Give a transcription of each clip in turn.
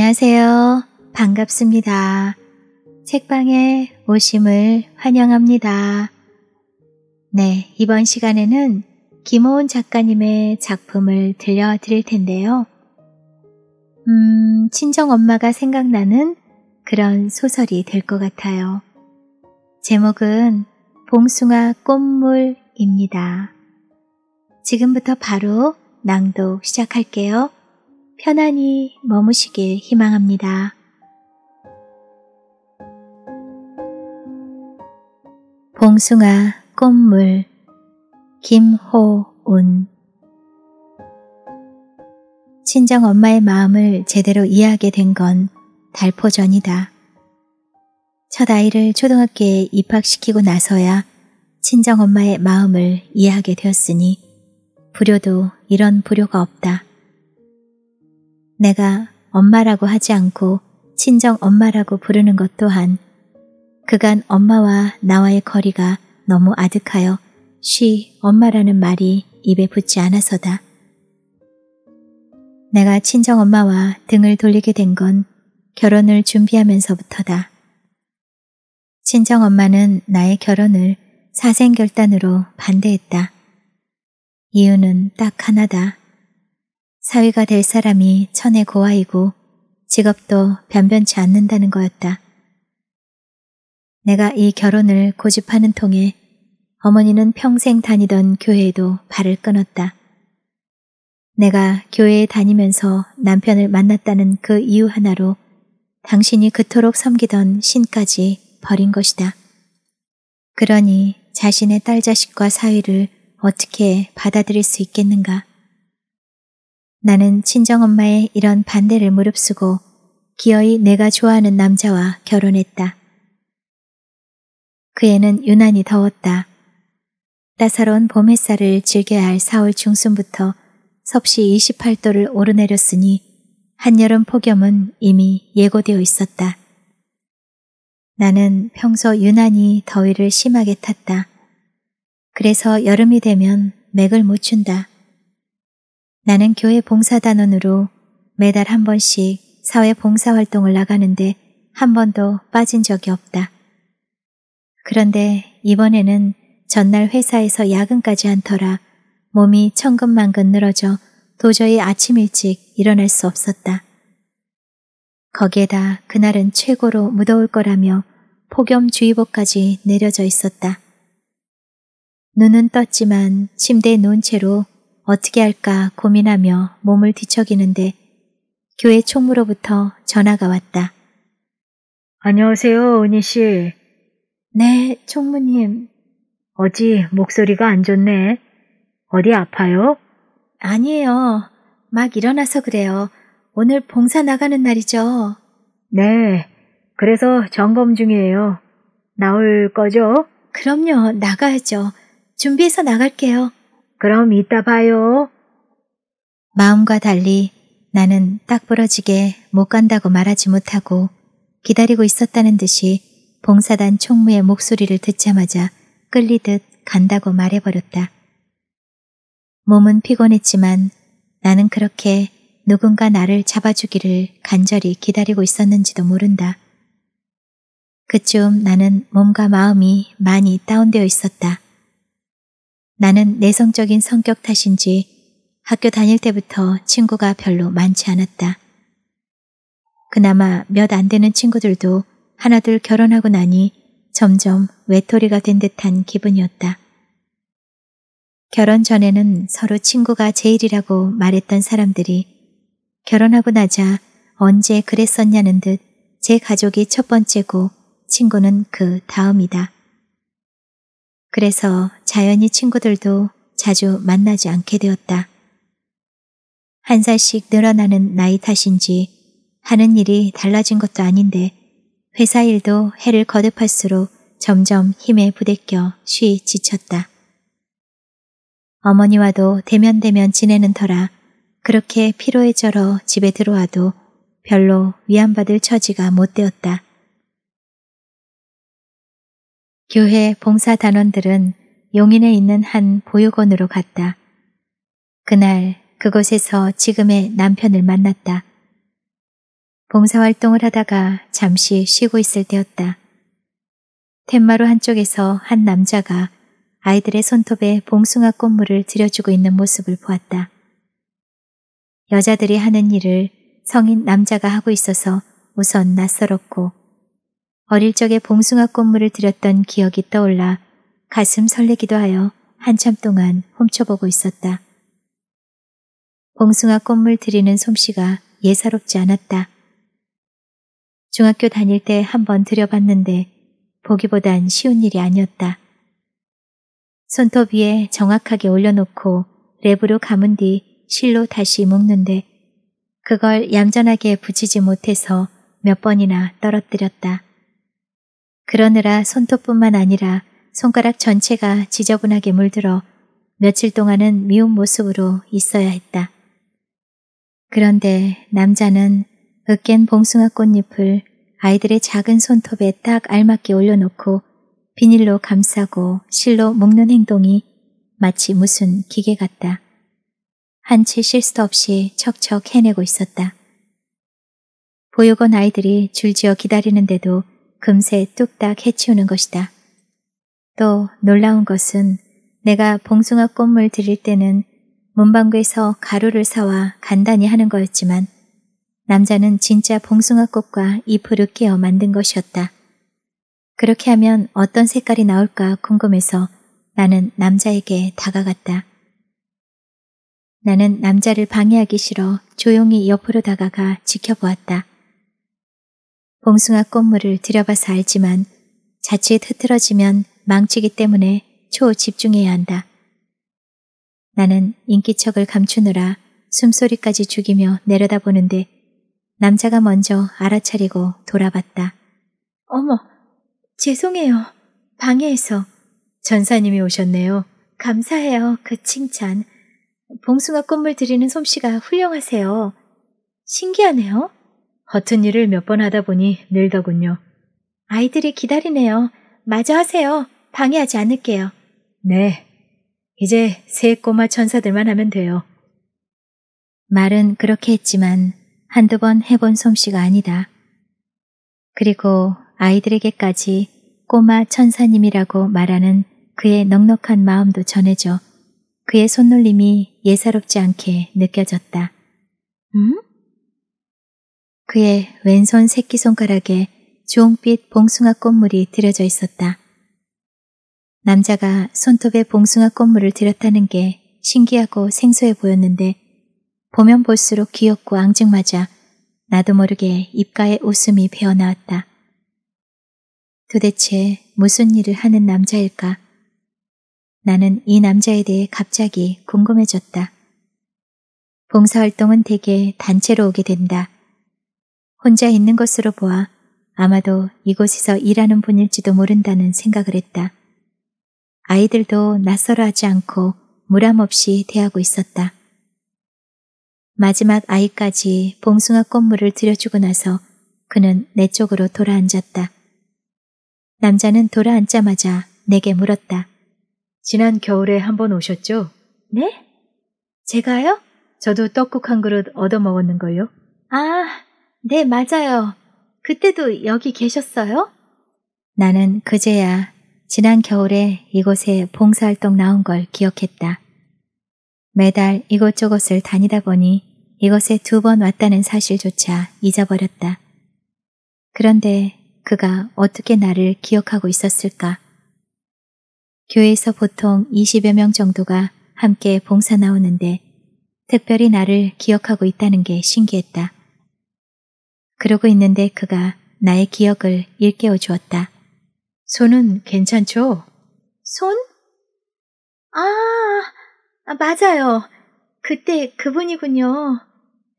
안녕하세요. 반갑습니다. 책방에 오심을 환영합니다. 네, 이번 시간에는 김호은 작가님의 작품을 들려드릴 텐데요. 음, 친정 엄마가 생각나는 그런 소설이 될 것 같아요. 제목은 봉숭아 꽃물입니다. 지금부터 바로 낭독 시작할게요. 편안히 머무시길 희망합니다. 봉숭아 꽃물 김호운 친정 엄마의 마음을 제대로 이해하게 된 건 달포전이다. 첫 아이를 초등학교에 입학시키고 나서야 친정 엄마의 마음을 이해하게 되었으니 불효도 이런 불효가 없다. 내가 엄마라고 하지 않고 친정 엄마라고 부르는 것 또한 그간 엄마와 나와의 거리가 너무 아득하여 쉬 엄마라는 말이 입에 붙지 않아서다. 내가 친정 엄마와 등을 돌리게 된 건 결혼을 준비하면서부터다. 친정 엄마는 나의 결혼을 사생결단으로 반대했다. 이유는 딱 하나다. 사위가 될 사람이 천의 고아이고 직업도 변변치 않는다는 거였다. 내가 이 결혼을 고집하는 통에 어머니는 평생 다니던 교회에도 발을 끊었다. 내가 교회에 다니면서 남편을 만났다는 그 이유 하나로 당신이 그토록 섬기던 신까지 버린 것이다. 그러니 자신의 딸 자식과 사위를 어떻게 받아들일 수 있겠는가? 나는 친정엄마의 이런 반대를 무릅쓰고 기어이 내가 좋아하는 남자와 결혼했다. 그애는 유난히 더웠다. 따사로운 봄 햇살을 즐겨야 할 4월 중순부터 섭씨 28도를 오르내렸으니 한여름 폭염은 이미 예고되어 있었다. 나는 평소 유난히 더위를 심하게 탔다. 그래서 여름이 되면 맥을 못 춘다. 나는 교회 봉사단원으로 매달 한 번씩 사회 봉사활동을 나가는데 한 번도 빠진 적이 없다. 그런데 이번에는 전날 회사에서 야근까지 한 터라 몸이 천근만근 늘어져 도저히 아침 일찍 일어날 수 없었다. 거기에다 그날은 최고로 무더울 거라며 폭염주의보까지 내려져 있었다. 눈은 떴지만 침대에 놓은 채로 어떻게 할까 고민하며 몸을 뒤척이는데 교회 총무로부터 전화가 왔다. 안녕하세요, 은희 씨. 네, 총무님. 어지 목소리가 안 좋네. 어디 아파요? 아니에요. 막 일어나서 그래요. 오늘 봉사 나가는 날이죠. 네. 그래서 점검 중이에요. 나올 거죠? 그럼요. 나가야죠. 준비해서 나갈게요. 그럼 이따 봐요. 마음과 달리 나는 딱 부러지게 못 간다고 말하지 못하고 기다리고 있었다는 듯이 봉사단 총무의 목소리를 듣자마자 끌리듯 간다고 말해버렸다. 몸은 피곤했지만 나는 그렇게 누군가 나를 잡아주기를 간절히 기다리고 있었는지도 모른다. 그쯤 나는 몸과 마음이 많이 다운되어 있었다. 나는 내성적인 성격 탓인지 학교 다닐 때부터 친구가 별로 많지 않았다. 그나마 몇 안 되는 친구들도 하나둘 결혼하고 나니 점점 외톨이가 된 듯한 기분이었다. 결혼 전에는 서로 친구가 제일이라고 말했던 사람들이 결혼하고 나자 언제 그랬었냐는 듯 제 가족이 첫 번째고 친구는 그 다음이다. 그래서 자연히 친구들도 자주 만나지 않게 되었다. 한 살씩 늘어나는 나이 탓인지 하는 일이 달라진 것도 아닌데 회사 일도 해를 거듭할수록 점점 힘에 부대껴 쉬 지쳤다. 어머니와도 대면대면 지내는 터라 그렇게 피로에 절어 집에 들어와도 별로 위안받을 처지가 못 되었다. 교회 봉사 단원들은 용인에 있는 한 보육원으로 갔다. 그날 그곳에서 지금의 남편을 만났다. 봉사활동을 하다가 잠시 쉬고 있을 때였다. 텐마루 한쪽에서 한 남자가 아이들의 손톱에 봉숭아 꽃물을 들여주고 있는 모습을 보았다. 여자들이 하는 일을 성인 남자가 하고 있어서 우선 낯설었고 어릴 적에 봉숭아 꽃물을 들였던 기억이 떠올라 가슴 설레기도 하여 한참 동안 훔쳐보고 있었다. 봉숭아 꽃물 들이는 솜씨가 예사롭지 않았다. 중학교 다닐 때 한 번 들여봤는데 보기보단 쉬운 일이 아니었다. 손톱 위에 정확하게 올려놓고 랩으로 감은 뒤 실로 다시 묶는데 그걸 얌전하게 붙이지 못해서 몇 번이나 떨어뜨렸다. 그러느라 손톱뿐만 아니라 손가락 전체가 지저분하게 물들어 며칠 동안은 미운 모습으로 있어야 했다. 그런데 남자는 으깬 봉숭아 꽃잎을 아이들의 작은 손톱에 딱 알맞게 올려놓고 비닐로 감싸고 실로 묶는 행동이 마치 무슨 기계 같다. 한치 실수 도 없이 척척 해내고 있었다. 보육원 아이들이 줄지어 기다리는데도 금세 뚝딱 해치우는 것이다. 또 놀라운 것은 내가 봉숭아 꽃물 드릴 때는 문방구에서 가루를 사와 간단히 하는 거였지만 남자는 진짜 봉숭아 꽃과 잎을 으깨어 만든 것이었다. 그렇게 하면 어떤 색깔이 나올까 궁금해서 나는 남자에게 다가갔다. 나는 남자를 방해하기 싫어 조용히 옆으로 다가가 지켜보았다. 봉숭아 꽃물을 들여봐서 알지만 자칫 흐트러지면 망치기 때문에 초집중해야 한다. 나는 인기척을 감추느라 숨소리까지 죽이며 내려다보는데 남자가 먼저 알아차리고 돌아봤다. 어머, 죄송해요. 방해해서. 전사님이 오셨네요. 감사해요. 그 칭찬. 봉숭아 꽃물 드리는 솜씨가 훌륭하세요. 신기하네요. 허튼 일을 몇 번 하다 보니 늘더군요. 아이들이 기다리네요. 마저 하세요. 방해하지 않을게요. 네. 이제 새 꼬마 천사들만 하면 돼요. 말은 그렇게 했지만 한두 번 해본 솜씨가 아니다. 그리고 아이들에게까지 꼬마 천사님이라고 말하는 그의 넉넉한 마음도 전해져 그의 손놀림이 예사롭지 않게 느껴졌다. 음? 그의 왼손 새끼손가락에 주홍빛 봉숭아 꽃물이 들여져 있었다. 남자가 손톱에 봉숭아 꽃물을 들였다는 게 신기하고 생소해 보였는데 보면 볼수록 귀엽고 앙증맞아 나도 모르게 입가에 웃음이 배어나왔다. 도대체 무슨 일을 하는 남자일까? 나는 이 남자에 대해 갑자기 궁금해졌다. 봉사활동은 대개 단체로 오게 된다. 혼자 있는 것으로 보아 아마도 이곳에서 일하는 분일지도 모른다는 생각을 했다. 아이들도 낯설어 하지 않고 무람 없이 대하고 있었다. 마지막 아이까지 봉숭아 꽃물을 들여주고 나서 그는 내 쪽으로 돌아앉았다. 남자는 돌아앉자마자 내게 물었다. 지난 겨울에 한 번 오셨죠? 네? 제가요? 저도 떡국 한 그릇 얻어먹었는걸요. 아, 네, 맞아요. 그때도 여기 계셨어요? 나는 그제야 지난 겨울에 이곳에 봉사활동 나온 걸 기억했다. 매달 이곳저곳을 다니다 보니 이곳에 두 번 왔다는 사실조차 잊어버렸다. 그런데 그가 어떻게 나를 기억하고 있었을까? 교회에서 보통 20여 명 정도가 함께 봉사 나오는데 특별히 나를 기억하고 있다는 게 신기했다. 그러고 있는데 그가 나의 기억을 일깨워 주었다. 손은 괜찮죠? 손? 아, 아, 맞아요. 그때 그분이군요.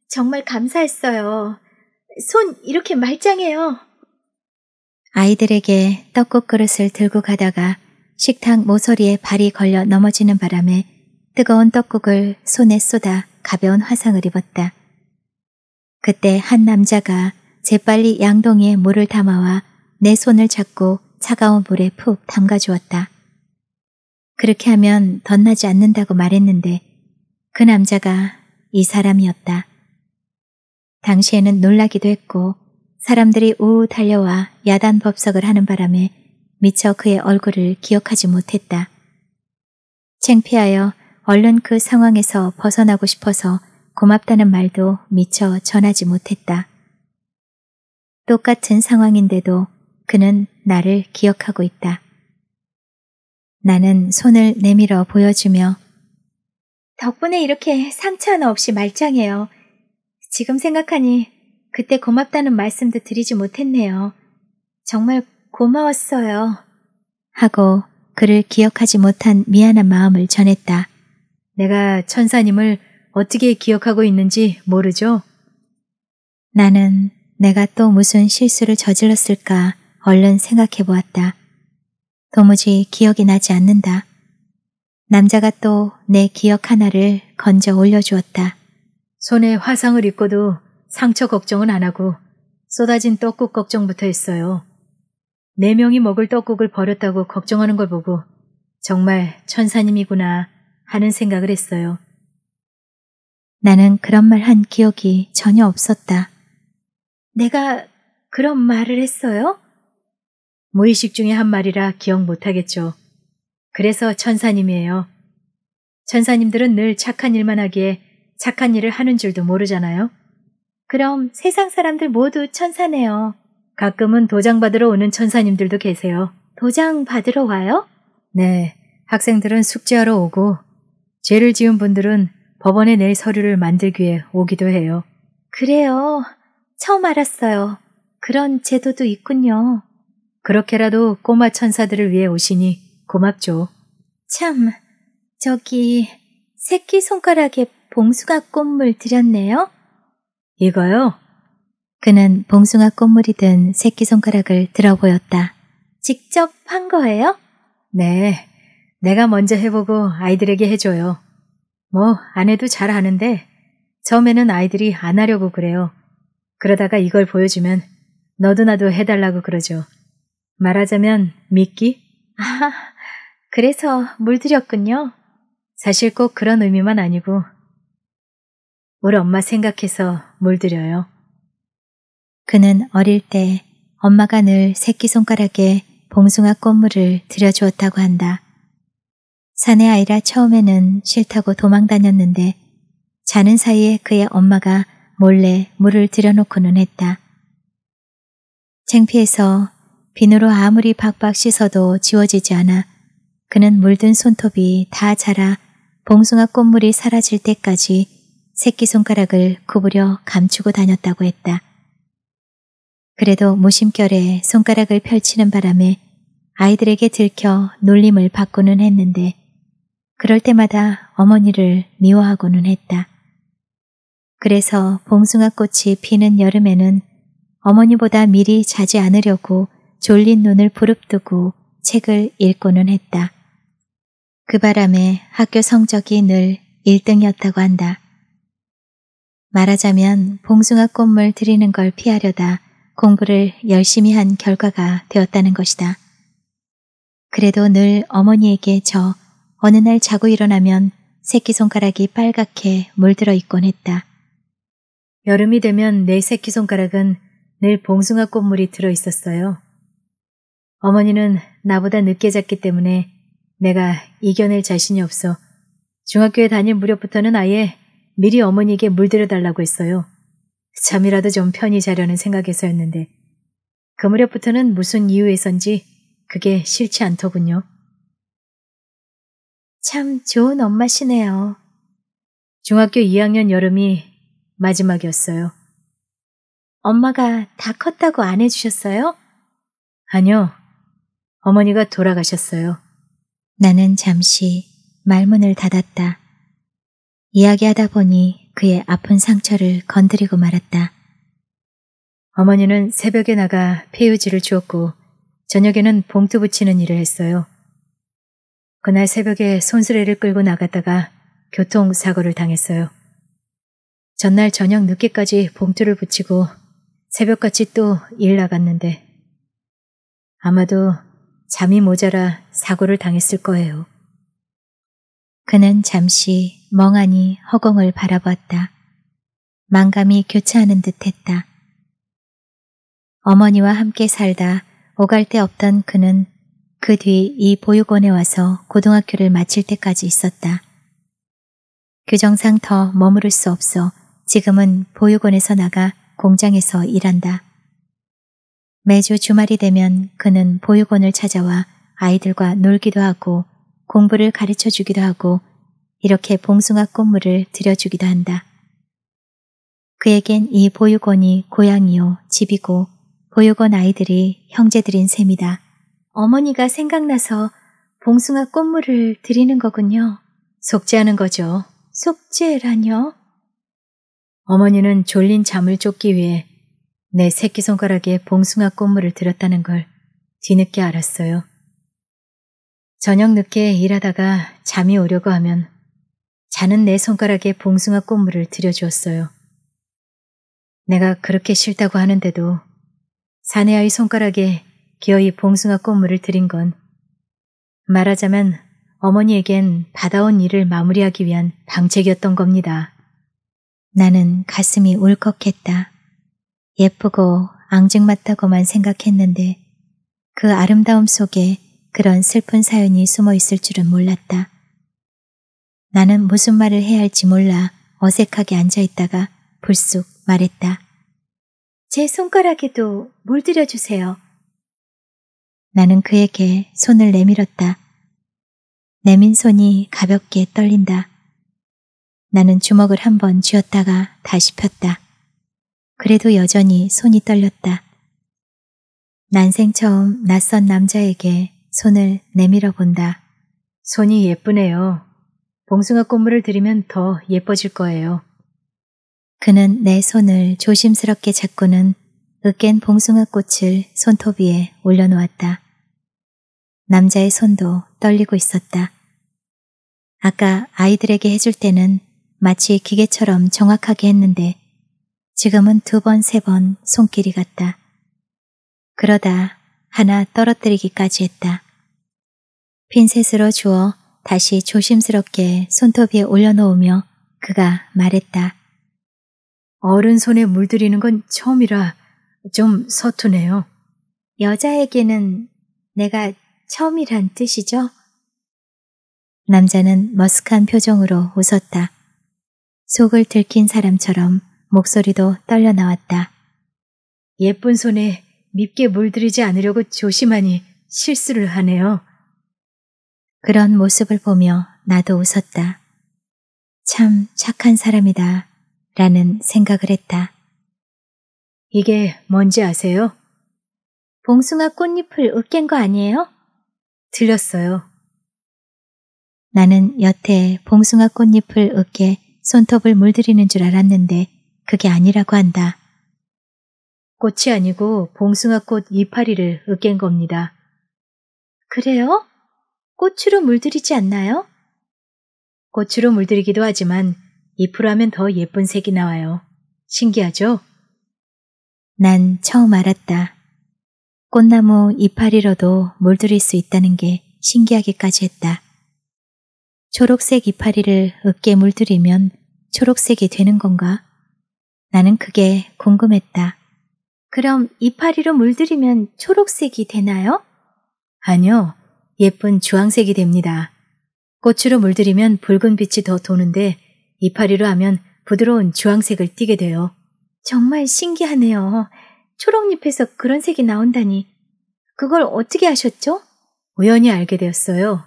정말 감사했어요. 손 이렇게 말짱해요. 아이들에게 떡국 그릇을 들고 가다가 식탁 모서리에 발이 걸려 넘어지는 바람에 뜨거운 떡국을 손에 쏟아 가벼운 화상을 입었다. 그때 한 남자가 재빨리 양동이에 물을 담아와 내 손을 잡고 차가운 물에 푹 담가주었다. 그렇게 하면 덧나지 않는다고 말했는데 그 남자가 이 사람이었다. 당시에는 놀라기도 했고 사람들이 우우 달려와 야단 법석을 하는 바람에 미처 그의 얼굴을 기억하지 못했다. 창피하여 얼른 그 상황에서 벗어나고 싶어서 고맙다는 말도 미처 전하지 못했다. 똑같은 상황인데도 그는 나를 기억하고 있다. 나는 손을 내밀어 보여주며 덕분에 이렇게 상처 하나 없이 말짱해요. 지금 생각하니 그때 고맙다는 말씀도 드리지 못했네요. 정말 고마웠어요. 하고 그를 기억하지 못한 미안한 마음을 전했다. 내가 천사님을 어떻게 기억하고 있는지 모르죠? 나는 내가 또 무슨 실수를 저질렀을까 얼른 생각해 보았다. 도무지 기억이 나지 않는다. 남자가 또 내 기억 하나를 건져 올려주었다. 손에 화상을 입고도 상처 걱정은 안 하고 쏟아진 떡국 걱정부터 했어요. 네 명이 먹을 떡국을 버렸다고 걱정하는 걸 보고 정말 천사님이구나 하는 생각을 했어요. 나는 그런 말 한 기억이 전혀 없었다. 내가 그런 말을 했어요? 무의식 중에 한 말이라 기억 못하겠죠. 그래서 천사님이에요. 천사님들은 늘 착한 일만 하기에 착한 일을 하는 줄도 모르잖아요. 그럼 세상 사람들 모두 천사네요. 가끔은 도장 받으러 오는 천사님들도 계세요. 도장 받으러 와요? 네. 학생들은 숙제하러 오고, 죄를 지은 분들은 법원에 낼 서류를 만들기 위해 오기도 해요. 그래요. 처음 알았어요. 그런 제도도 있군요. 그렇게라도 꼬마 천사들을 위해 오시니 고맙죠. 참, 저기, 새끼손가락에 봉숭아 꽃물 드렸네요? 이거요? 그는 봉숭아 꽃물이 든 새끼손가락을 들어보였다. 직접 한 거예요? 네, 내가 먼저 해보고 아이들에게 해줘요. 뭐, 아내도 잘 아는데 처음에는 아이들이 안 하려고 그래요. 그러다가 이걸 보여주면 너도 나도 해달라고 그러죠. 말하자면 믿기? 아, 그래서 물들였군요. 사실 꼭 그런 의미만 아니고 우리 엄마 생각해서 물들여요. 그는 어릴 때 엄마가 늘 새끼손가락에 봉숭아 꽃물을 들여주었다고 한다. 사내 아이라 처음에는 싫다고 도망 다녔는데 자는 사이에 그의 엄마가 몰래 물을 들여놓고는 했다. 창피해서 비누로 아무리 박박 씻어도 지워지지 않아 그는 물든 손톱이 다 자라 봉숭아 꽃물이 사라질 때까지 새끼손가락을 구부려 감추고 다녔다고 했다. 그래도 무심결에 손가락을 펼치는 바람에 아이들에게 들켜 놀림을 받고는 했는데 그럴 때마다 어머니를 미워하고는 했다. 그래서 봉숭아 꽃이 피는 여름에는 어머니보다 미리 자지 않으려고 졸린 눈을 부릅뜨고 책을 읽고는 했다. 그 바람에 학교 성적이 늘 1등이었다고 한다. 말하자면 봉숭아 꽃물 들이는 걸 피하려다 공부를 열심히 한 결과가 되었다는 것이다. 그래도 늘 어머니에게 저 어느 날 자고 일어나면 새끼손가락이 빨갛게 물들어 있곤 했다. 여름이 되면 내 새끼손가락은 늘 봉숭아 꽃물이 들어 있었어요. 어머니는 나보다 늦게 잤기 때문에 내가 이겨낼 자신이 없어 중학교에 다닐 무렵부터는 아예 미리 어머니에게 물들여 달라고 했어요. 잠이라도 좀 편히 자려는 생각에서였는데 그 무렵부터는 무슨 이유에선지 그게 싫지 않더군요. 참 좋은 엄마시네요. 중학교 2학년 여름이 마지막이었어요. 엄마가 다 컸다고 안 해주셨어요? 아니요. 어머니가 돌아가셨어요. 나는 잠시 말문을 닫았다. 이야기하다 보니 그의 아픈 상처를 건드리고 말았다. 어머니는 새벽에 나가 폐유지를 주었고 저녁에는 봉투 붙이는 일을 했어요. 그날 새벽에 손수레를 끌고 나갔다가 교통사고를 당했어요. 전날 저녁 늦게까지 봉투를 붙이고 새벽같이 또 일 나갔는데 아마도 잠이 모자라 사고를 당했을 거예요. 그는 잠시 멍하니 허공을 바라봤다. 망감이 교차하는 듯했다. 어머니와 함께 살다 오갈 데 없던 그는 그뒤이 보육원에 와서 고등학교를 마칠 때까지 있었다. 규정상 더 머무를 수 없어 지금은 보육원에서 나가 공장에서 일한다. 매주 주말이 되면 그는 보육원을 찾아와 아이들과 놀기도 하고 공부를 가르쳐 주기도 하고 이렇게 봉숭아 꽃물을 들여주기도 한다. 그에겐 이 보육원이 고향이요 집이고 보육원 아이들이 형제들인 셈이다. 어머니가 생각나서 봉숭아 꽃물을 드리는 거군요. 속죄하는 거죠. 속죄라뇨? 어머니는 졸린 잠을 쫓기 위해 내 새끼손가락에 봉숭아 꽃물을 들였다는 걸 뒤늦게 알았어요. 저녁 늦게 일하다가 잠이 오려고 하면 자는 내 손가락에 봉숭아 꽃물을 들여주었어요. 내가 그렇게 싫다고 하는데도 사내아이 손가락에 기어이 봉숭아 꽃물을 드린 건 말하자면 어머니에겐 받아온 일을 마무리하기 위한 방책이었던 겁니다. 나는 가슴이 울컥했다. 예쁘고 앙증맞다고만 생각했는데 그 아름다움 속에 그런 슬픈 사연이 숨어 있을 줄은 몰랐다. 나는 무슨 말을 해야 할지 몰라 어색하게 앉아 있다가 불쑥 말했다. 제 손가락에도 물들여 주세요. 나는 그에게 손을 내밀었다. 내민 손이 가볍게 떨린다. 나는 주먹을 한번 쥐었다가 다시 폈다. 그래도 여전히 손이 떨렸다. 난생 처음 낯선 남자에게 손을 내밀어 본다. 손이 예쁘네요. 봉숭아 꽃물을 들이면 더 예뻐질 거예요. 그는 내 손을 조심스럽게 잡고는 으깬 봉숭아 꽃을 손톱 위에 올려놓았다. 남자의 손도 떨리고 있었다. 아까 아이들에게 해줄 때는 마치 기계처럼 정확하게 했는데 지금은 두 번, 세 번 손길이 갔다. 그러다 하나 떨어뜨리기까지 했다. 핀셋으로 주어 다시 조심스럽게 손톱 위에 올려놓으며 그가 말했다. 어른 손에 물들이는 건 처음이라 좀 서투네요. 여자에게는 내가 처음이란 뜻이죠? 남자는 머쓱한 표정으로 웃었다. 속을 들킨 사람처럼 목소리도 떨려 나왔다. 예쁜 손에 밉게 물들이지 않으려고 조심하니 실수를 하네요. 그런 모습을 보며 나도 웃었다. 참 착한 사람이다. 라는 생각을 했다. 이게 뭔지 아세요? 봉숭아 꽃잎을 으깬 거 아니에요? 들렸어요. 나는 여태 봉숭아 꽃잎을 으깨 손톱을 물들이는 줄 알았는데 그게 아니라고 한다. 꽃이 아니고 봉숭아 꽃 이파리를 으깬 겁니다. 그래요? 꽃으로 물들이지 않나요? 꽃으로 물들이기도 하지만 잎으로 하면 더 예쁜 색이 나와요. 신기하죠? 난 처음 알았다. 꽃나무 이파리로도 물들일 수 있다는 게 신기하기까지 했다. 초록색 이파리를 으깨 물들이면 초록색이 되는 건가? 나는 그게 궁금했다. 그럼 이파리로 물들이면 초록색이 되나요? 아니요. 예쁜 주황색이 됩니다. 꽃으로 물들이면 붉은 빛이 더 도는데 이파리로 하면 부드러운 주황색을 띠게 돼요. 정말 신기하네요. 초록잎에서 그런 색이 나온다니. 그걸 어떻게 아셨죠? 우연히 알게 되었어요.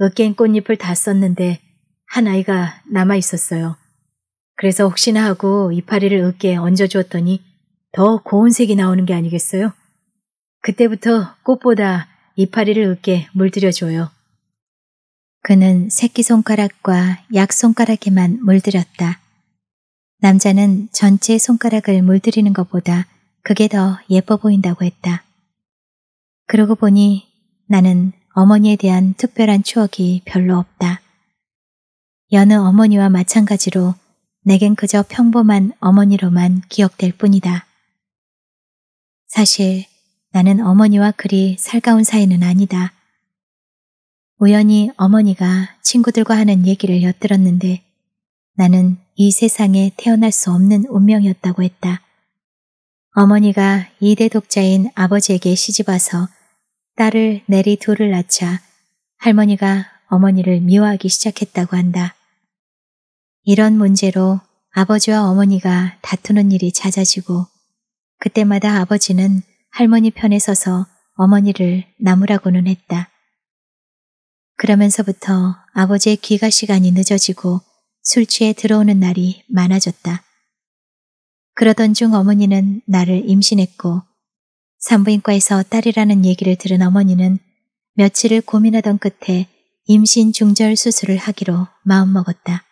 으깬 꽃잎을 다 썼는데 한 아이가 남아 있었어요. 그래서 혹시나 하고 이파리를 으깨 에 얹어 주었더니 더 고운 색이 나오는 게 아니겠어요? 그때부터 꽃보다 이파리를 으깨 물들여 줘요. 그는 새끼손가락과 약손가락에만 물들였다. 남자는 전체 손가락을 물들이는 것보다 그게 더 예뻐 보인다고 했다. 그러고 보니 나는 어머니에 대한 특별한 추억이 별로 없다. 여느 어머니와 마찬가지로 내겐 그저 평범한 어머니로만 기억될 뿐이다. 사실 나는 어머니와 그리 살가운 사이는 아니다. 우연히 어머니가 친구들과 하는 얘기를 엿들었는데 나는 이 세상에 태어날 수 없는 운명이었다고 했다. 어머니가 이대 독자인 아버지에게 시집와서 딸을 내리 둘을 낳자 할머니가 어머니를 미워하기 시작했다고 한다. 이런 문제로 아버지와 어머니가 다투는 일이 잦아지고 그때마다 아버지는 할머니 편에 서서 어머니를 나무라고는 했다. 그러면서부터 아버지의 귀가 시간이 늦어지고 술 취해 들어오는 날이 많아졌다. 그러던 중 어머니는 나를 임신했고 산부인과에서 딸이라는 얘기를 들은 어머니는 며칠을 고민하던 끝에 임신 중절 수술을 하기로 마음먹었다.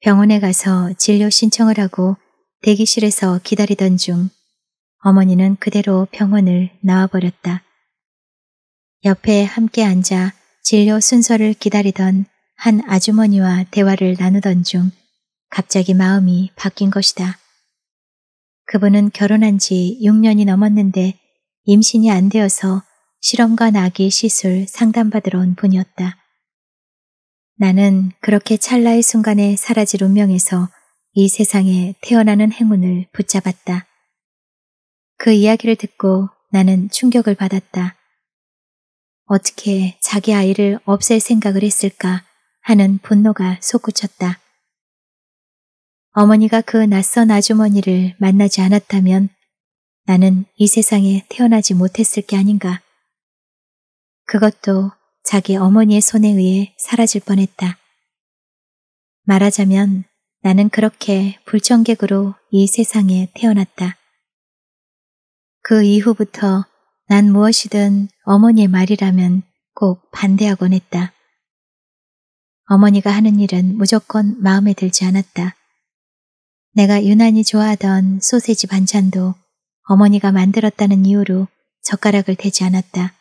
병원에 가서 진료 신청을 하고 대기실에서 기다리던 중 어머니는 그대로 병원을 나와버렸다. 옆에 함께 앉아 진료 순서를 기다리던 한 아주머니와 대화를 나누던 중 갑자기 마음이 바뀐 것이다. 그분은 결혼한 지 6년이 넘었는데 임신이 안 되어서 실험과 나기 시술 상담받으러 온 분이었다. 나는 그렇게 찰나의 순간에 사라질 운명에서 이 세상에 태어나는 행운을 붙잡았다. 그 이야기를 듣고 나는 충격을 받았다. 어떻게 자기 아이를 없앨 생각을 했을까? 하는 분노가 솟구쳤다. 어머니가 그 낯선 아주머니를 만나지 않았다면 나는 이 세상에 태어나지 못했을 게 아닌가. 그것도 자기 어머니의 손에 의해 사라질 뻔했다. 말하자면 나는 그렇게 불청객으로 이 세상에 태어났다. 그 이후부터 난 무엇이든 어머니의 말이라면 꼭 반대하곤 했다. 어머니가 하는 일은 무조건 마음에 들지 않았다. 내가 유난히 좋아하던 소세지 반찬도 어머니가 만들었다는 이유로 젓가락을 대지 않았다.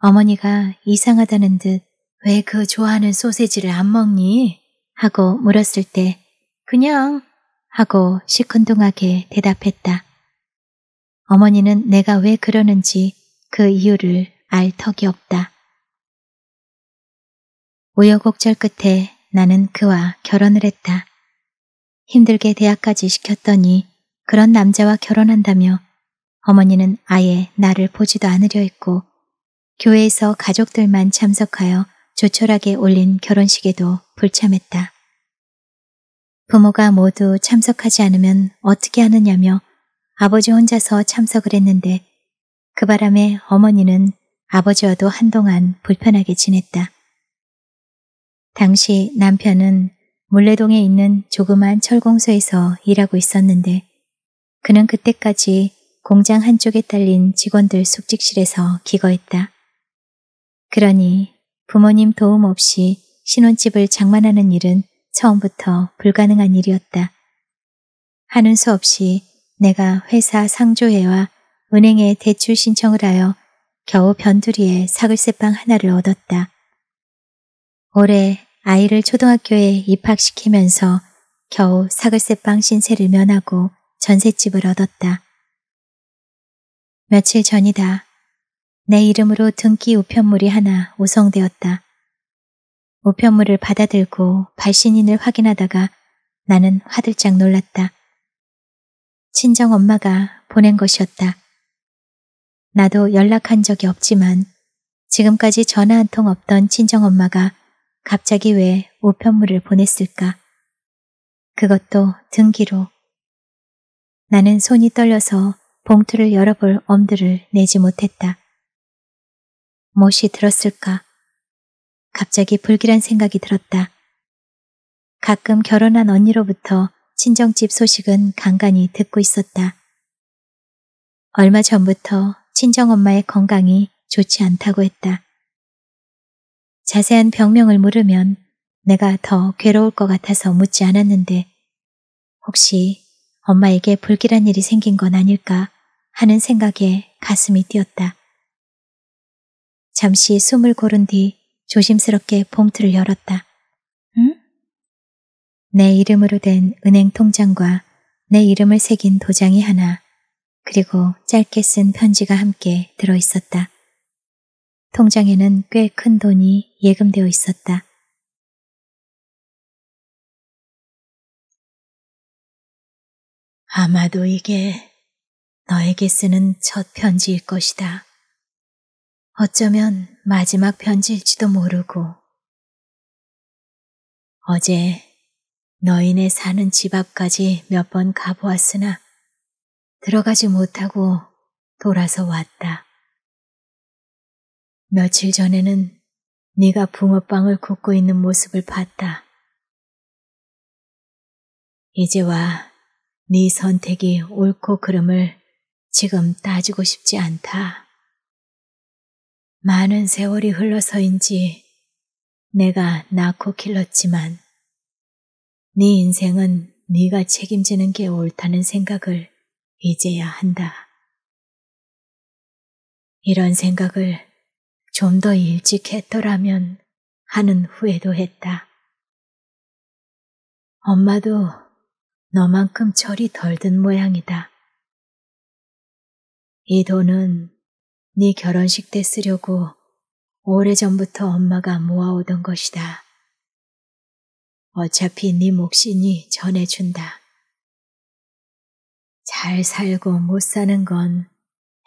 어머니가 이상하다는 듯 왜 그 좋아하는 소세지를 안 먹니? 하고 물었을 때 그냥 하고 시큰둥하게 대답했다. 어머니는 내가 왜 그러는지 그 이유를 알 턱이 없다. 우여곡절 끝에 나는 그와 결혼을 했다. 힘들게 대학까지 시켰더니 그런 남자와 결혼한다며 어머니는 아예 나를 보지도 않으려 했고 교회에서 가족들만 참석하여 조촐하게 올린 결혼식에도 불참했다. 부모가 모두 참석하지 않으면 어떻게 하느냐며 아버지 혼자서 참석을 했는데 그 바람에 어머니는 아버지와도 한동안 불편하게 지냈다. 당시 남편은 물레동에 있는 조그만 철공소에서 일하고 있었는데 그는 그때까지 공장 한쪽에 딸린 직원들 숙직실에서 기거했다. 그러니 부모님 도움 없이 신혼집을 장만하는 일은 처음부터 불가능한 일이었다. 하는 수 없이 내가 회사 상조회와 은행에 대출 신청을 하여 겨우 변두리에 사글세빵 하나를 얻었다. 올해 아이를 초등학교에 입학시키면서 겨우 사글세빵 신세를 면하고 전셋집을 얻었다. 며칠 전이다. 내 이름으로 등기 우편물이 하나 오송되었다. 우편물을 받아들고 발신인을 확인하다가 나는 화들짝 놀랐다. 친정 엄마가 보낸 것이었다. 나도 연락한 적이 없지만 지금까지 전화 한 통 없던 친정 엄마가 갑자기 왜 우편물을 보냈을까? 그것도 등기로. 나는 손이 떨려서 봉투를 열어볼 엄두를 내지 못했다. 무엇이 들었을까? 갑자기 불길한 생각이 들었다. 가끔 결혼한 언니로부터 친정집 소식은 간간히 듣고 있었다. 얼마 전부터 친정엄마의 건강이 좋지 않다고 했다. 자세한 병명을 물으면 내가 더 괴로울 것 같아서 묻지 않았는데 혹시 엄마에게 불길한 일이 생긴 건 아닐까 하는 생각에 가슴이 뛰었다. 잠시 숨을 고른 뒤 조심스럽게 봉투를 열었다. 응? 내 이름으로 된 은행 통장과 내 이름을 새긴 도장이 하나, 그리고 짧게 쓴 편지가 함께 들어있었다. 통장에는 꽤 큰 돈이 예금되어 있었다. 아마도 이게 너에게 쓰는 첫 편지일 것이다. 어쩌면 마지막 편지일지도 모르고. 어제 너희네 사는 집 앞까지 몇 번 가보았으나 들어가지 못하고 돌아서 왔다. 며칠 전에는 네가 붕어빵을 굽고 있는 모습을 봤다. 이제와 네 선택이 옳고 그름을 지금 따지고 싶지 않다. 많은 세월이 흘러서인지 내가 낳고 길렀지만 네 인생은 네가 책임지는 게 옳다는 생각을 이제야 한다. 이런 생각을 좀더 일찍 했더라면 하는 후회도 했다. 엄마도 너만큼 철이 덜 든 모양이다. 이 돈은 네 결혼식 때 쓰려고 오래전부터 엄마가 모아오던 것이다. 어차피 네 몫이니 네 전해준다. 잘 살고 못 사는 건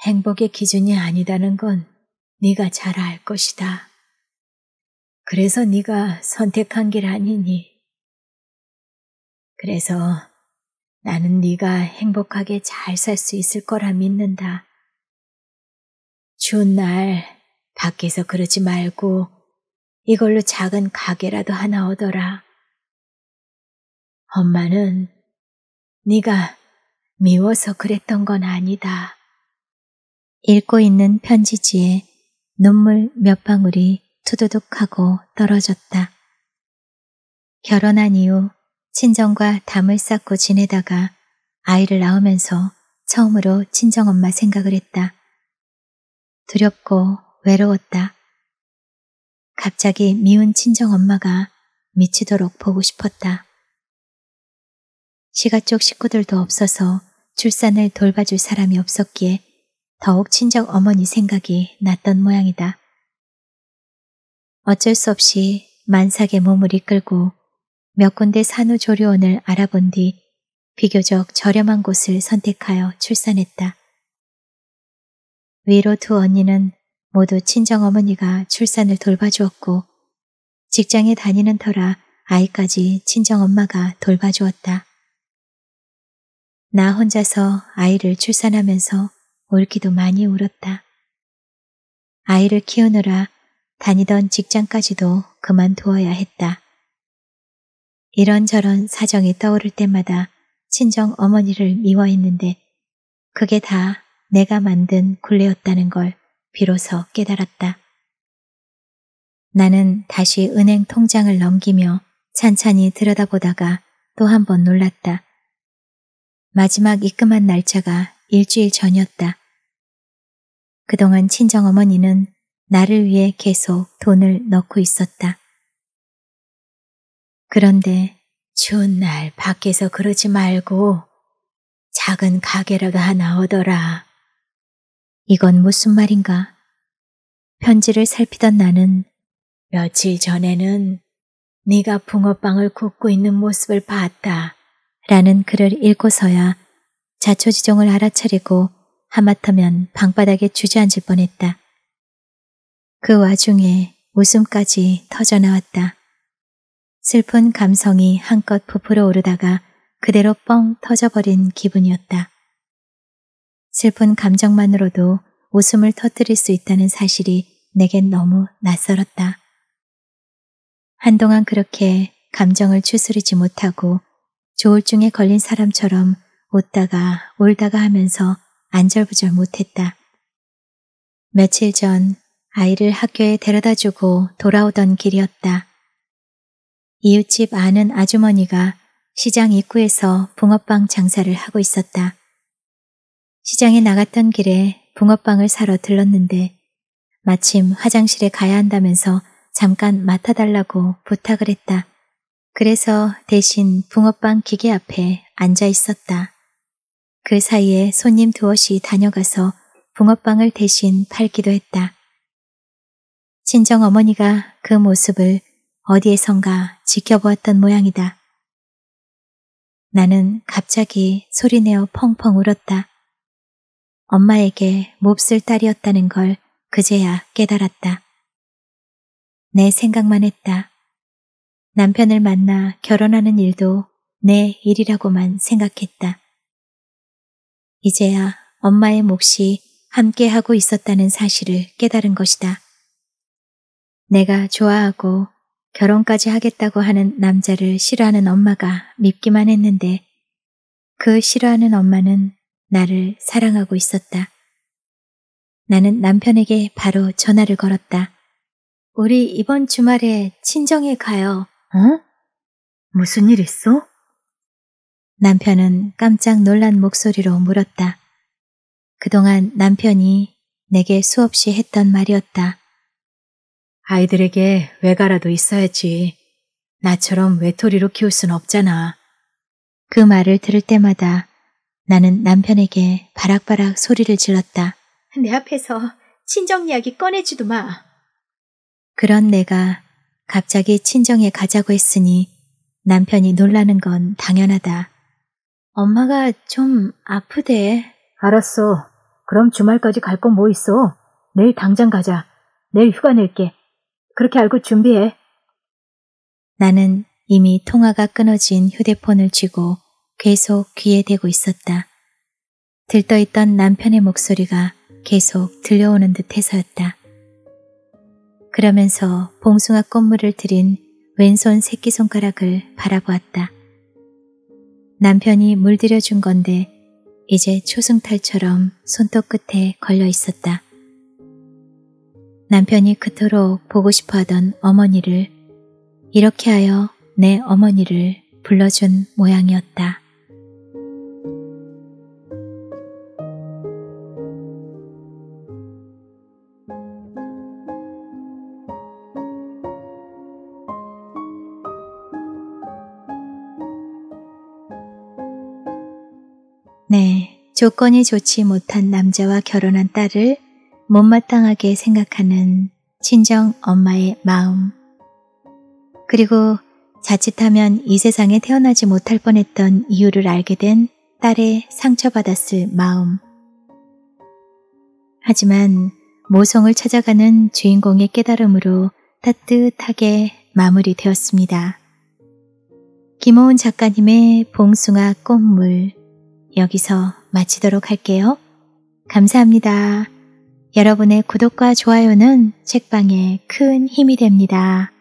행복의 기준이 아니다는 건 네가 잘 알 것이다. 그래서 네가 선택한 길 아니니. 그래서 나는 네가 행복하게 잘 살 수 있을 거라 믿는다. 추운 날 밖에서 그러지 말고 이걸로 작은 가게라도 하나 얻어라. 엄마는 네가 미워서 그랬던 건 아니다. 읽고 있는 편지지에 눈물 몇 방울이 투두둑 하고 떨어졌다. 결혼한 이후 친정과 담을 쌓고 지내다가 아이를 낳으면서 처음으로 친정엄마 생각을 했다. 두렵고 외로웠다. 갑자기 미운 친정엄마가 미치도록 보고 싶었다. 시가 쪽 식구들도 없어서 출산을 돌봐줄 사람이 없었기에 더욱 친정 어머니 생각이 났던 모양이다. 어쩔 수 없이 만삭의 몸을 이끌고 몇 군데 산후조리원을 알아본 뒤 비교적 저렴한 곳을 선택하여 출산했다. 위로 두 언니는 모두 친정어머니가 출산을 돌봐주었고 직장에 다니는 터라 아이까지 친정엄마가 돌봐주었다. 나 혼자서 아이를 출산하면서 울기도 많이 울었다. 아이를 키우느라 다니던 직장까지도 그만두어야 했다. 이런저런 사정이 떠오를 때마다 친정 어머니를 미워했는데 그게 다 내가 만든 굴레였다는 걸 비로소 깨달았다. 나는 다시 은행 통장을 넘기며 찬찬히 들여다보다가 또 한 번 놀랐다. 마지막 입금한 날짜가 일주일 전이었다. 그동안 친정어머니는 나를 위해 계속 돈을 넣고 있었다. 그런데 추운 날 밖에서 그러지 말고 작은 가게라도 하나 얻어라. 이건 무슨 말인가? 편지를 살피던 나는 며칠 전에는 네가 붕어빵을 굽고 있는 모습을 봤다. 라는 글을 읽고서야 자초지종을 알아차리고 하마터면 방바닥에 주저앉을 뻔했다. 그 와중에 웃음까지 터져나왔다. 슬픈 감성이 한껏 부풀어 오르다가 그대로 뻥 터져버린 기분이었다. 슬픈 감정만으로도 웃음을 터뜨릴 수 있다는 사실이 내겐 너무 낯설었다. 한동안 그렇게 감정을 추스르지 못하고 조울증에 걸린 사람처럼 웃다가 울다가 하면서 안절부절 못했다. 며칠 전 아이를 학교에 데려다 주고 돌아오던 길이었다. 이웃집 아는 아주머니가 시장 입구에서 붕어빵 장사를 하고 있었다. 시장에 나갔던 길에 붕어빵을 사러 들렀는데 마침 화장실에 가야 한다면서 잠깐 맡아달라고 부탁을 했다. 그래서 대신 붕어빵 기계 앞에 앉아 있었다. 그 사이에 손님 두엇이 다녀가서 붕어빵을 대신 팔기도 했다. 친정 어머니가 그 모습을 어디에선가 지켜보았던 모양이다. 나는 갑자기 소리내어 펑펑 울었다. 엄마에게 몹쓸 딸이었다는 걸 그제야 깨달았다. 내 생각만 했다. 남편을 만나 결혼하는 일도 내 일이라고만 생각했다. 이제야 엄마의 몫이 함께하고 있었다는 사실을 깨달은 것이다. 내가 좋아하고 결혼까지 하겠다고 하는 남자를 싫어하는 엄마가 밉기만 했는데 그 싫어하는 엄마는 나를 사랑하고 있었다. 나는 남편에게 바로 전화를 걸었다. 우리 이번 주말에 친정에 가요. 어? 무슨 일 있어? 남편은 깜짝 놀란 목소리로 물었다. 그동안 남편이 내게 수없이 했던 말이었다. 아이들에게 외가라도 있어야지. 나처럼 외톨이로 키울 순 없잖아. 그 말을 들을 때마다 나는 남편에게 바락바락 소리를 질렀다. 내 앞에서 친정 이야기 꺼내지도 마. 그런 내가 갑자기 친정에 가자고 했으니 남편이 놀라는 건 당연하다. 엄마가 좀 아프대. 알았어. 그럼 주말까지 갈 건 뭐 있어? 내일 당장 가자. 내일 휴가 낼게. 그렇게 알고 준비해. 나는 이미 통화가 끊어진 휴대폰을 쥐고 계속 귀에 대고 있었다. 들떠있던 남편의 목소리가 계속 들려오는 듯해서였다. 그러면서 봉숭아 꽃물을 들인 왼손 새끼손가락을 바라보았다. 남편이 물들여 준 건데 이제 초승탈처럼 손톱 끝에 걸려 있었다. 남편이 그토록 보고 싶어 하던 어머니를 이렇게 하여 내 어머니를 불러준 모양이었다. 네, 조건이 좋지 못한 남자와 결혼한 딸을 못마땅하게 생각하는 친정 엄마의 마음. 그리고 자칫하면 이 세상에 태어나지 못할 뻔했던 이유를 알게 된 딸의 상처받았을 마음. 하지만 모성을 찾아가는 주인공의 깨달음으로 따뜻하게 마무리되었습니다. 김호은 작가님의 봉숭아 꽃물 여기서 마치도록 할게요. 감사합니다. 여러분의 구독과 좋아요는 책방에 큰 힘이 됩니다.